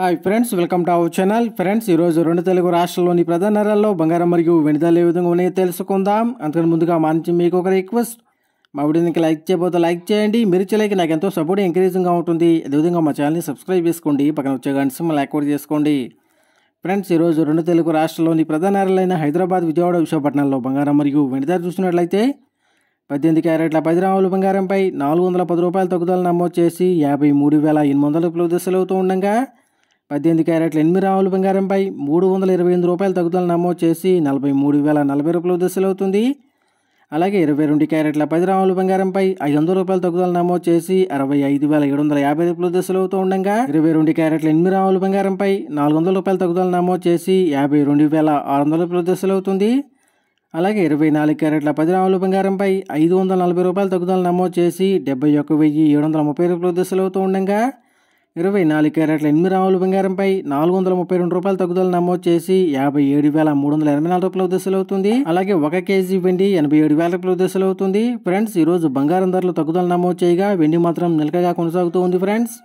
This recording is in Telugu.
hi friends welcome to our channel friends ఈరోజు రెండు తెలుగు రాష్ట్రాల్లోని ప్రధాన నగరాల్లో బంగారం మరియు వెనుదల ఏ విధంగా ఉన్నాయో తెలుసుకుందాం అందుకని ముందుగా మా నుంచి మీకు ఒక రిక్వెస్ట్ మా వీడియోకి లైక్ చేయబోతే లైక్ చేయండి మీరు చేయలేక నాకు ఎంతో సపోర్ట్ ఎంకరేజింగ్గా ఉంటుంది అదేవిధంగా మా ఛానల్ని సబ్స్క్రైబ్ చేసుకోండి పక్కన వచ్చే గంట సింహలు యాక్టివేట్ చేసుకోండి ఫ్రెండ్స్ ఈరోజు రెండు తెలుగు రాష్ట్రాల్లోని ప్రధాన నగరాలైన హైదరాబాద్ విజయవాడ విశాఖపట్నంలో బంగారం మరియు వెనుదల చూసినట్లయితే పద్దెనిమిది క్యారెట్ల పది గ్రాముల బంగారంపై నాలుగు వందల పది రూపాయల తగ్గుదల నమోదు చేసి యాభై మూడు వేల ఎనిమిది వందల కిలో ఉండగా పద్దెనిమిది క్యారెట్ల ఎనిమిది రావుల బంగారంపై మూడు వందల ఇరవై ఎనిమిది రూపాయల తగ్గుదల నమోదు చేసి నలభై మూడు వేల నలభై రూపాయలు దశలవుతుంది అలాగే ఇరవై రెండు క్యారెట్ల పది రావుల బంగారంపై ఐదు వందల రూపాయల తగ్గుదల నమోదు చేసి అరవై ఐదు వేల ఏడు వందల యాభై రూపాయలు దశలవుతూ ఉండగా ఇరవై రెండు క్యారెట్ల ఎనిమిది రావుల బంగారంపై నాలుగు వందల రూపాయల తగ్గుదల నమోదు చేసి యాభై రెండు వేల ఆరు వందల రూపాయలు దశలవుతుంది అలాగే ఇరవై నాలుగు క్యారెట్ల పది రాముల బంగారంపై ఐదు వందల నలభై రూపాయల తగ్గుదల నమోదు చేసి డెబ్బై ఒక్క వెయ్యి ఏడు వందల ముప్పై రూపాయలు దశలవుతూ ఉండగా ఇరవై నాలుగు క్యారెట్ల ఎనిమిది రాములు బంగారంపై నాలుగు వందల ముప్పై రెండు రూపాయల తగ్గుదల నమోదు చేసి యాభై ఏడు వేల మూడు వందల ఎనభై నాలుగు రూపాయల దశలు అవుతుంది అలాగే ఒక కేజీ వెండి ఎనభై ఏడు వేల రూపాయల దశలు అవుతుంది ఫ్రెండ్స్ ఈ రోజు బంగారం ధరలు తగ్గుదల నమోదు చేయగా వెండి మాత్రం నిలకగా కొనసాగుతూ ఉంది ఫ్రెండ్స్